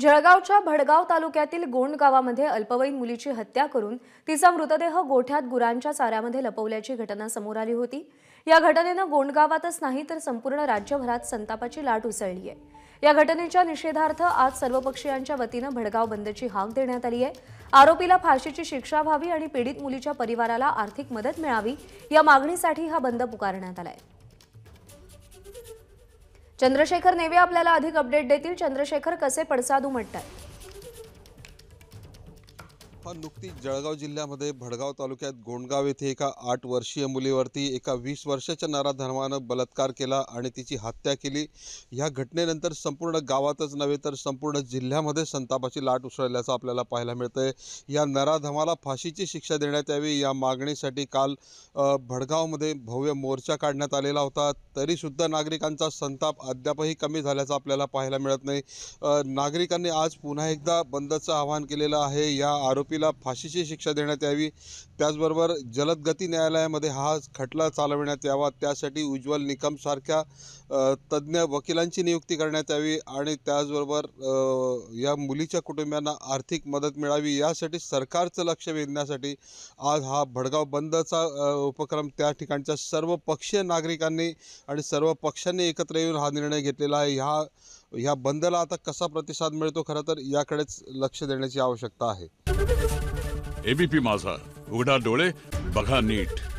जळगावच्या भडगाव तालुक्यातील गोंड गावामध्ये अल्पवयीन मुलीची हत्या करून तिचा मृतदेह गोठ्यात गुरांच्या चाऱ्यामध्ये लपवल्याची घटना समोर आली होती या घटनेनं गोंडगावातच नाही तर संपूर्ण राज्यभरात संतापाची लाट उसळली आहे या घटनेच्या निषेधार्थ आज सर्वपक्षीयांच्या वतीनं भडगाव बंदची हाक देण्यात आली आहे आरोपीला फाशीची शिक्षा व्हावी आणि पीडित मुलीच्या परिवाराला आर्थिक मदत मिळावी या मागणीसाठी हा बंद पुकारण्यात आला आहे चंद्रशेखर नेवे आपल्याला अधिक अपडेट देतील चंद्रशेखर कसे पडसाद उमटतात आपण नुकतीच जळगाव जिल्ह्यामध्ये भडगाव तालुक्यात गोंडगाव येथे एका आठ वर्षीय मुलीवरती एका वीस वर्षाच्या नराधर्मानं बलात्कार केला आणि तिची हत्या केली या घटनेनंतर संपूर्ण गावातच नव्हे तर संपूर्ण जिल्ह्यामध्ये संतापाची लाट उसळल्याचं आपल्याला पाहायला मिळतंय या नराधमाला फाशीची शिक्षा देण्यात यावी या मागणीसाठी काल भडगावमध्ये भव्य मोर्चा काढण्यात आलेला होता तरीसुद्धा नागरिकांचा संताप अद्यापही कमी झाल्याचं आपल्याला पाहायला मिळत नाही नागरिकांनी आज पुन्हा एकदा बंदचं आवाहन केलेलं आहे या आरोपी आरोपीला फाशीची शिक्षा देण्यात यावी त्याचबरोबर जलदगती न्यायालयामध्ये हा खटला चालविण्यात यावा त्यासाठी उज्ज्वल निकमसारख्या तज्ज्ञ वकिलांची नियुक्ती करण्यात यावी आणि त्याचबरोबर या मुलीच्या कुटुंबियांना आर्थिक मदत मिळावी यासाठी सरकारचं लक्ष वेधण्यासाठी आज हा भडगाव बंदचा उपक्रम त्या ठिकाणच्या सर्व पक्षीय नागरिकांनी आणि सर्व पक्षांनी एकत्र येऊन हा निर्णय घेतलेला आहे ह्या या बंदला आता कसा प्रतिसाद मिळतो खरं तर याकडेच लक्ष देण्याची आवश्यकता आहे एबीपी माझा उघडा डोळे बघा नीट